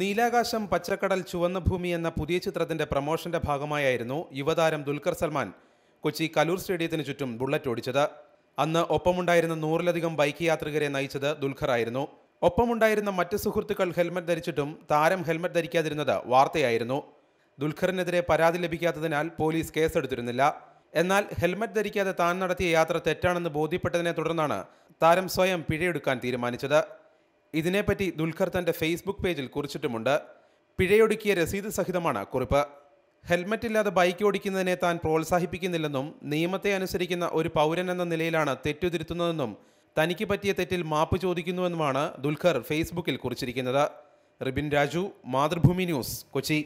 നീലാകാശം പച്ചക്കടൽ ചുവന്ന ഭൂമി എന്ന പുതിയ ചിത്രത്തിന്റെ പ്രമോഷന്റെ ഭാഗമായായിരുന്നു യുവതാരം ദുൽഖർ സൽമാൻ കൊച്ചി കലൂർ സ്റ്റേഡിയത്തിന് ചുറ്റും ബുള്ളറ്റ് ഓടിച്ചത് അന്ന് ഒപ്പമുണ്ടായിരുന്ന നൂറിലധികം ബൈക്ക് യാത്രികരെ നയിച്ചത് ദുൽഖർ ആയിരുന്നു ഒപ്പമുണ്ടായിരുന്ന മറ്റ് സുഹൃത്തുക്കൾ ഹെൽമറ്റ് ധരിച്ചിട്ടും താരം ഹെൽമറ്റ് ധരിക്കാതിരുന്നത് വാർത്തയായിരുന്നു ദുൽഖറിനെതിരെ പരാതി ലഭിക്കാത്തതിനാൽ പോലീസ് കേസെടുത്തിരുന്നില്ല എന്നാൽ ഹെൽമറ്റ് ധരിക്കാതെ താൻ നടത്തിയ യാത്ര തെറ്റാണെന്ന് ബോധ്യപ്പെട്ടതിനെ തുടർന്നാണ് താരം സ്വയം പിഴയെടുക്കാൻ തീരുമാനിച്ചത് ഇതിനെപ്പറ്റി ദുൽഖർ തൻ്റെ ഫേസ്ബുക്ക് പേജിൽ കുറിച്ചിട്ടുമുണ്ട് പിഴയൊടുക്കിയ രസീത് സഹിതമാണ് കുറിപ്പ് ഹെൽമറ്റ് ഇല്ലാതെ ബൈക്ക് ഓടിക്കുന്നതിനെ താൻ പ്രോത്സാഹിപ്പിക്കുന്നില്ലെന്നും നിയമത്തെ അനുസരിക്കുന്ന ഒരു പൗരൻ എന്ന നിലയിലാണ് തെറ്റുതിരുത്തുന്നതെന്നും തനിക്ക് പറ്റിയ തെറ്റിൽ മാപ്പ് ചോദിക്കുന്നുവെന്നുമാണ് ദുൽഖർ ഫേസ്ബുക്കിൽ കുറിച്ചിരിക്കുന്നത് റിബിൻ രാജു മാതൃഭൂമി ന്യൂസ് കൊച്ചി